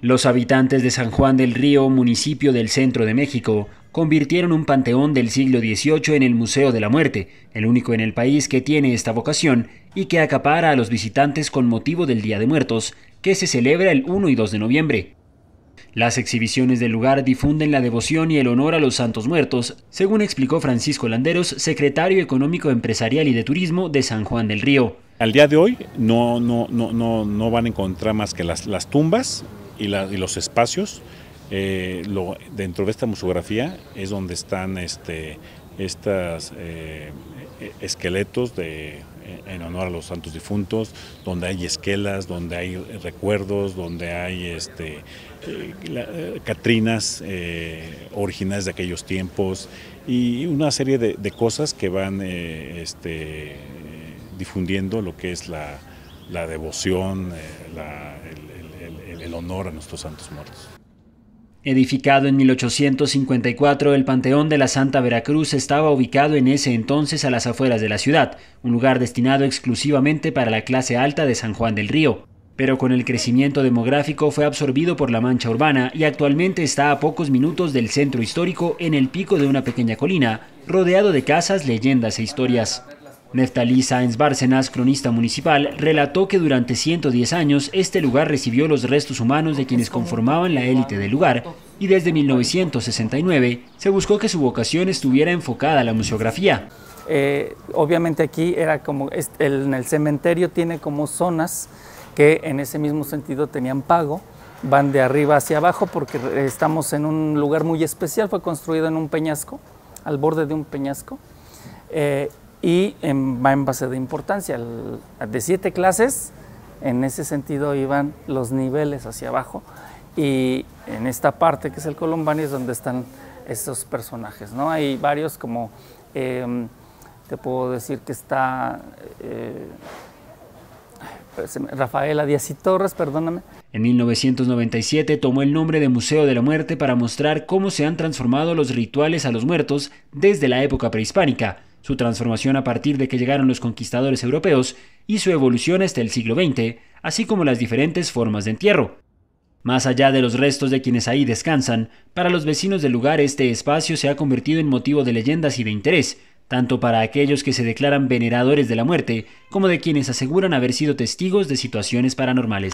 Los habitantes de San Juan del Río, municipio del centro de México, convirtieron un panteón del siglo XVIII en el Museo de la Muerte, el único en el país que tiene esta vocación y que acapara a los visitantes con motivo del Día de Muertos, que se celebra el 1 y 2 de noviembre. Las exhibiciones del lugar difunden la devoción y el honor a los santos muertos, según explicó Francisco Landeros, secretario económico empresarial y de turismo de San Juan del Río. Al día de hoy no, no, no, no, no van a encontrar más que las, las tumbas, y, los espacios. Eh, dentro de esta museografía es donde están este, estas eh, e, esqueletos e, en honor a los santos difuntos, donde hay esquelas, donde hay recuerdos, donde hay este, eh, catrinas originales de aquellos tiempos y una serie de, cosas que van este, difundiendo lo que es la, devoción, la, el, honor a nuestros santos muertos. Edificado en 1854, el Panteón de la Santa Veracruz estaba ubicado en ese entonces a las afueras de la ciudad, un lugar destinado exclusivamente para la clase alta de San Juan del Río. Pero con el crecimiento demográfico fue absorbido por la mancha urbana y actualmente está a pocos minutos del centro histórico en el pico de una pequeña colina, rodeado de casas, leyendas e historias. Neftalí Sáenz Bárcenas, cronista municipal, relató que durante 110 años este lugar recibió los restos humanos de quienes conformaban la élite del lugar y desde 1969 se buscó que su vocación estuviera enfocada a la museografía. Eh, obviamente aquí era como, en el cementerio tiene como zonas que en ese mismo sentido tenían pago, van de arriba hacia abajo porque estamos en un lugar muy especial, fue construido en un peñasco, al borde de un peñasco. Eh, y va en base de importancia. de siete clases, en ese sentido iban los niveles hacia abajo y en esta parte que es el Columbani es donde están esos personajes. Hay varios como, em, te puedo decir que está... Eh, pues, em, Rafaela Díaz y Torres, perdóname. En 1997 tomó el nombre de Museo de la Muerte para mostrar cómo se han transformado los rituales a los muertos desde la época prehispánica, su transformación a partir de que llegaron los conquistadores europeos y su evolución hasta el siglo XX, así como las diferentes formas de entierro. Más allá de los restos de quienes ahí descansan, para los vecinos del lugar este espacio se ha convertido en motivo de leyendas y de interés, tanto para aquellos que se declaran veneradores de la muerte como de quienes aseguran haber sido testigos de situaciones paranormales.